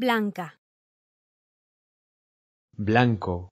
blanca blanco,